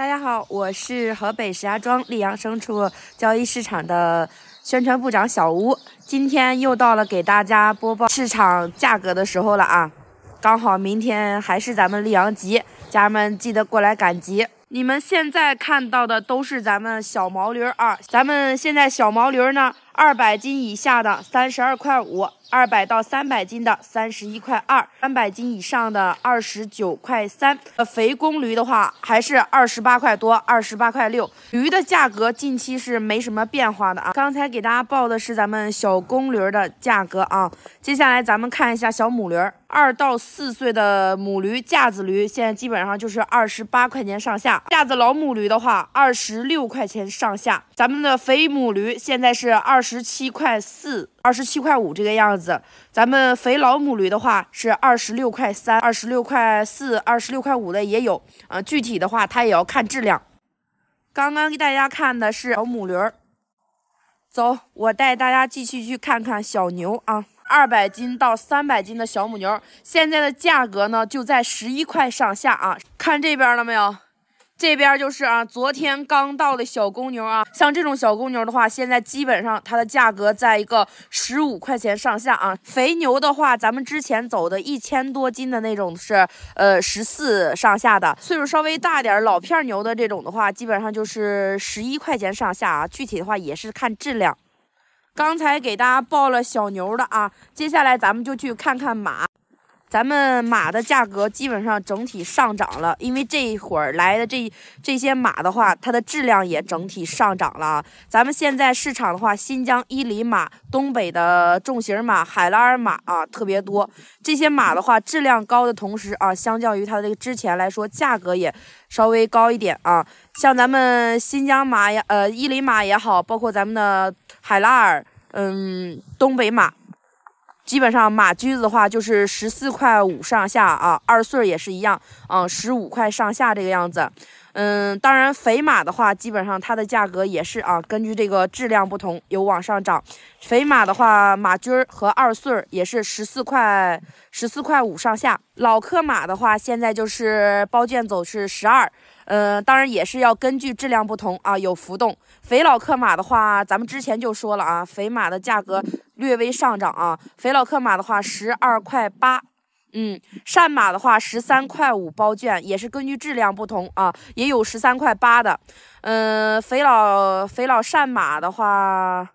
大家好，我是河北石家庄溧阳牲畜交易市场的宣传部长小吴，今天又到了给大家播报市场价格的时候了啊！刚好明天还是咱们溧阳集，家人们记得过来赶集。你们现在看到的都是咱们小毛驴啊，咱们现在小毛驴呢。二百斤以下的三十二块五，二百到三百斤的三十一块二，三百斤以上的二十九块三。肥公驴的话还是二十八块多，二十八块六。驴的价格近期是没什么变化的啊。刚才给大家报的是咱们小公驴的价格啊，接下来咱们看一下小母驴。二到四岁的母驴架子驴现在基本上就是二十八块钱上下，架子老母驴的话二十六块钱上下。咱们的肥母驴现在是二十。十七块四、二十七块五这个样子，咱们肥老母驴的话是二十六块三、二十六块四、二十六块五的也有，啊，具体的话它也要看质量。刚刚给大家看的是小母驴儿，走，我带大家继续去看看小牛啊，二百斤到三百斤的小母牛，现在的价格呢就在十一块上下啊，看这边了没有？这边就是啊，昨天刚到的小公牛啊，像这种小公牛的话，现在基本上它的价格在一个十五块钱上下啊。肥牛的话，咱们之前走的一千多斤的那种是呃十四上下的，岁数稍微大点老片牛的这种的话，基本上就是十一块钱上下啊。具体的话也是看质量。刚才给大家报了小牛的啊，接下来咱们就去看看马。咱们马的价格基本上整体上涨了，因为这一会儿来的这这些马的话，它的质量也整体上涨了。咱们现在市场的话，新疆伊犁马、东北的重型马、海拉尔马啊，特别多。这些马的话，质量高的同时啊，相较于它的这个之前来说，价格也稍微高一点啊。像咱们新疆马呀，呃，伊犁马也好，包括咱们的海拉尔，嗯，东北马。基本上马驹子的话就是十四块五上下啊，二穗儿也是一样啊，十五块上下这个样子。嗯，当然肥马的话，基本上它的价格也是啊，根据这个质量不同有往上涨。肥马的话，马驹儿和二穗儿也是十四块十四块五上下。老克马的话，现在就是包件走是十二，嗯，当然也是要根据质量不同啊有浮动。肥老克马的话，咱们之前就说了啊，肥马的价格。略微上涨啊，肥佬克马的话十二块八，嗯，善马的话十三块五包卷，也是根据质量不同啊，也有十三块八的，嗯，肥佬肥佬善马的话，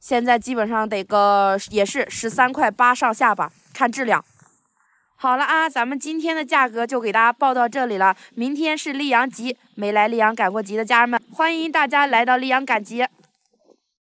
现在基本上得个也是十三块八上下吧，看质量。好了啊，咱们今天的价格就给大家报到这里了，明天是溧阳集，没来溧阳赶过集的家人们，欢迎大家来到溧阳赶集。